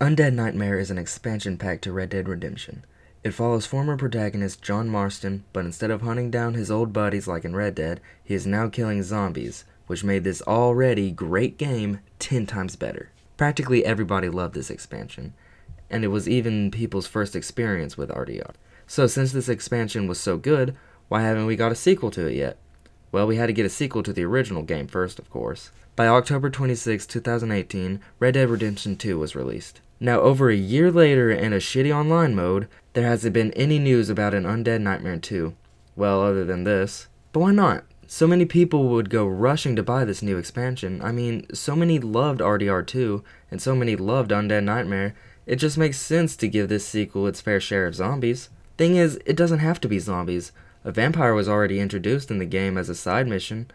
Undead Nightmare is an expansion pack to Red Dead Redemption. It follows former protagonist John Marston, but instead of hunting down his old buddies like in Red Dead, he is now killing zombies, which made this already great game 10 times better. Practically everybody loved this expansion, and it was even people's first experience with RDR. So since this expansion was so good, why haven't we got a sequel to it yet? Well, we had to get a sequel to the original game first, of course. By October 26, 2018, Red Dead Redemption 2 was released. Now, over a year later in a shitty online mode, there hasn't been any news about an Undead Nightmare 2. Well, other than this. But why not? So many people would go rushing to buy this new expansion. I mean, so many loved RDR 2, and so many loved Undead Nightmare, it just makes sense to give this sequel its fair share of zombies. Thing is, it doesn't have to be zombies. A vampire was already introduced in the game as a side mission,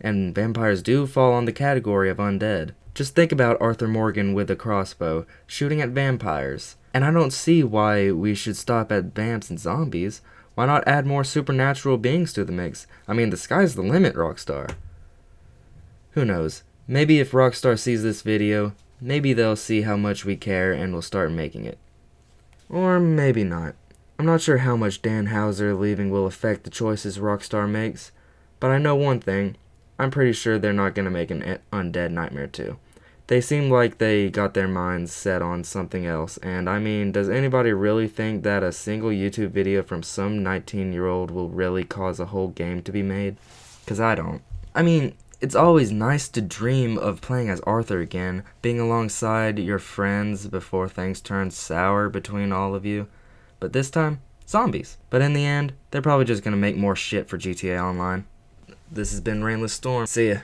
and vampires do fall on the category of undead. Just think about Arthur Morgan with a crossbow, shooting at vampires. And I don't see why we should stop at vamps and zombies. Why not add more supernatural beings to the mix? I mean, the sky's the limit, Rockstar. Who knows? Maybe if Rockstar sees this video, maybe they'll see how much we care and will start making it. Or maybe not. I'm not sure how much Dan Houser leaving will affect the choices Rockstar makes, but I know one thing. I'm pretty sure they're not going to make an Undead Nightmare 2. They seem like they got their minds set on something else, and I mean, does anybody really think that a single YouTube video from some 19 year old will really cause a whole game to be made? Because I don't. I mean, it's always nice to dream of playing as Arthur again, being alongside your friends before things turn sour between all of you, but this time, zombies. But in the end, they're probably just gonna make more shit for GTA Online. This has been Rainless Storm. See ya.